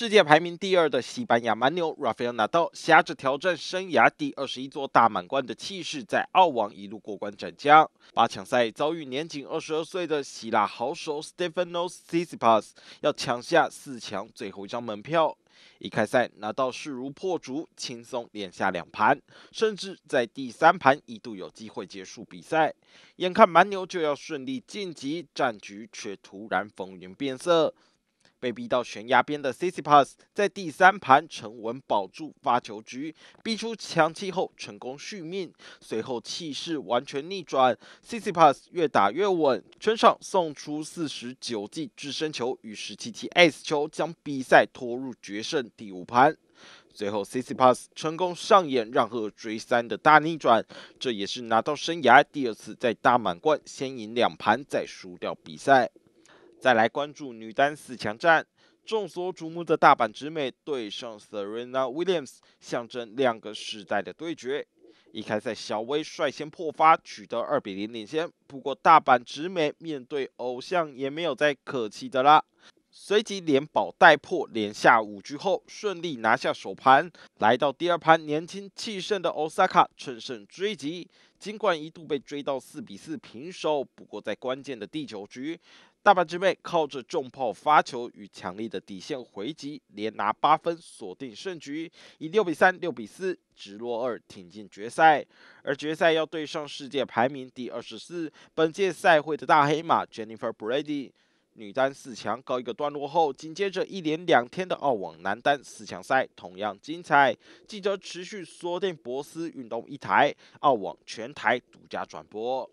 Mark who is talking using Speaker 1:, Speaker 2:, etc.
Speaker 1: 世界排名第二的西班牙蛮牛 Rafael Nadal，挟着挑战生涯第二十一座大满贯的气势，在澳网一路过关斩将。八强赛遭遇年仅二十二岁的希腊好手 Stefanos s i s i p a s 要抢下四强最后一张门票。一开赛拿到势如破竹，轻松连下两盘，甚至在第三盘一度有机会结束比赛。眼看蛮牛就要顺利晋级，战局却突然风云变色。被逼到悬崖边的 c i i p a s 在第三盘沉稳保住发球局，逼出强气后成功续命。随后气势完全逆转 c i i p a s 越打越稳，全场送出四十九记制胜球与十七记 S 球，将比赛拖入决胜第五盘。最后 c i i p a s 成功上演让二追三的大逆转，这也是拿到生涯第二次在大满贯先赢两盘再输掉比赛。再来关注女单四强战，众所瞩目的大阪直美对上 Serena Williams，象征两个时代的对决。一开赛，小威率先破发，取得二比零领先。不过，大阪直美面对偶像也没有再客气的啦，随即连保带破，连下五局后顺利拿下首盘。来到第二盘，年轻气盛的 Osaka 趁胜追击，尽管一度被追到四比四平手，不过在关键的第九局。大阪直美靠着重炮发球与强力的底线回击，连拿八分，锁定胜局，以六比三、六比四直落二挺进决赛。而决赛要对上世界排名第二十四本届赛会的大黑马 Jennifer Brady。女单四强告一个段落后，紧接着一连两天的澳网男单四强赛同样精彩。记得持续锁定博斯运动一台，澳网全台独家转播。